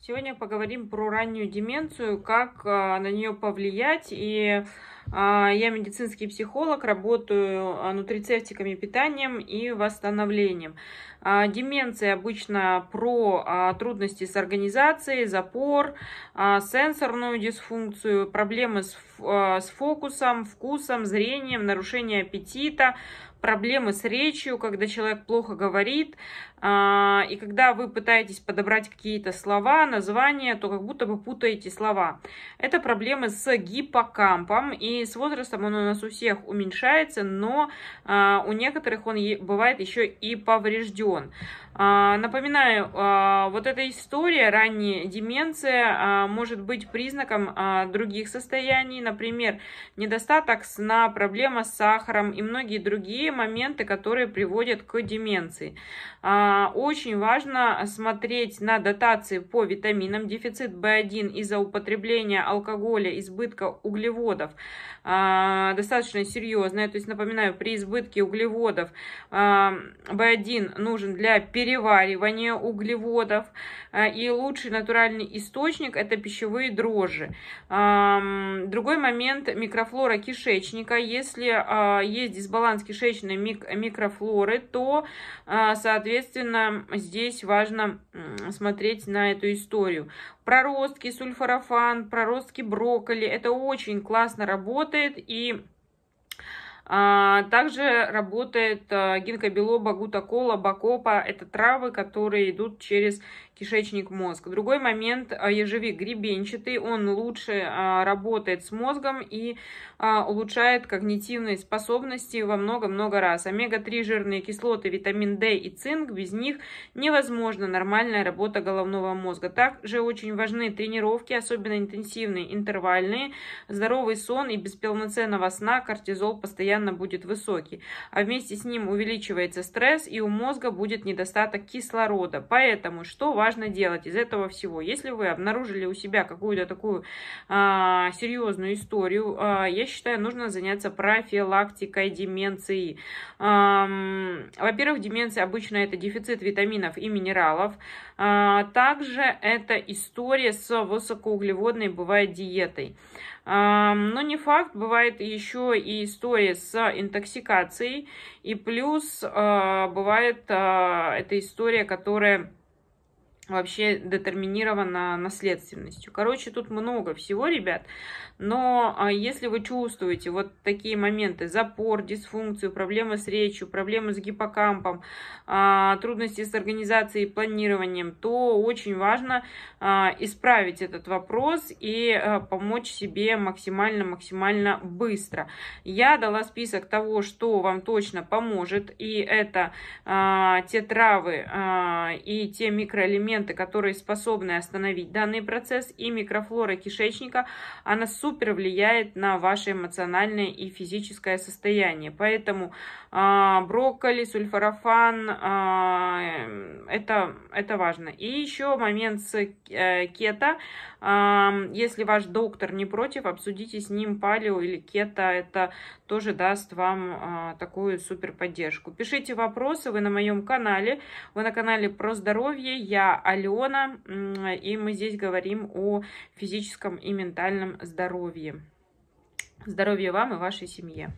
Сегодня поговорим про раннюю деменцию, как а, на нее повлиять и а, я медицинский психолог, работаю а, нутрицептиками, питанием и восстановлением. А, деменция обычно про трудности с организацией, запор, сенсорную дисфункцию, проблемы с, с фокусом, вкусом, зрением, нарушение аппетита, проблемы с речью, когда человек плохо говорит, и когда вы пытаетесь подобрать какие-то слова, названия, то как будто бы путаете слова. Это проблемы с гиппокампом, и с возрастом он у нас у всех уменьшается, но а, у некоторых он е, бывает еще и поврежден. А, напоминаю, а, вот эта история, ранняя деменция, а, может быть признаком а, других состояний, например, недостаток сна, проблема с сахаром и многие другие моменты, которые приводят к деменции. А, очень важно смотреть на дотации по витаминам, дефицит в 1 из-за употребления алкоголя, избытка углеводов – а, достаточно серьезная. То есть, напоминаю, при избытке углеводов B1 а, нужен для переваривания углеводов. А, и лучший натуральный источник – это пищевые дрожжи. Другой момент – микрофлора кишечника. Если есть дисбаланс кишечной микрофлоры, то, соответственно, здесь важно смотреть на эту историю. Проростки, сульфорафан, проростки брокколи. Это очень классно работает и а, также работает а, гинкобелоба, гутакола, бакопа. Это травы, которые идут через кишечник мозг. Другой момент, а, ежевик гребенчатый, он лучше работает с мозгом и улучшает когнитивные способности во много-много раз. Омега-3 жирные кислоты, витамин D и цинк, без них невозможна нормальная работа головного мозга. Также очень важны тренировки, особенно интенсивные, интервальные, здоровый сон и без полноценного сна кортизол постоянно постоянно будет высокий. А вместе с ним увеличивается стресс, и у мозга будет недостаток кислорода. Поэтому что важно делать из этого всего? Если вы обнаружили у себя какую-то такую а, серьезную историю, а, я считаю, нужно заняться профилактикой деменции. А, во-первых, деменция обычно это дефицит витаминов и минералов. А, также это история с высокоуглеводной бывает диетой. Но не факт, бывает еще и история с с интоксикацией. И плюс а, бывает а, эта история, которая вообще детерминирована наследственностью. Короче, тут много всего, ребят. Но а, если вы чувствуете вот такие моменты, запор, дисфункцию, проблемы с речью, проблемы с гиппокампом, а, трудности с организацией и планированием, то очень важно а, исправить этот вопрос и помочь себе максимально-максимально быстро. Я дала список того, что вам точно поможет, и это те травы и те микроэлементы, ферменты, которые способны остановить данный процесс, и микрофлора кишечника, она супер влияет на ваше эмоциональное и физическое состояние. Поэтому э, брокколи, сульфорафан, а, э, эм, это, это важно. И еще момент с э, кето. Э, если ваш доктор не против, обсудите с ним палео или кето. Это тоже даст вам э, такую супер поддержку. Пишите вопросы, вы на моем канале, вы на канале про здоровье, я Алена, и мы здесь говорим о физическом и ментальном здоровье. Здоровья вам и вашей семье.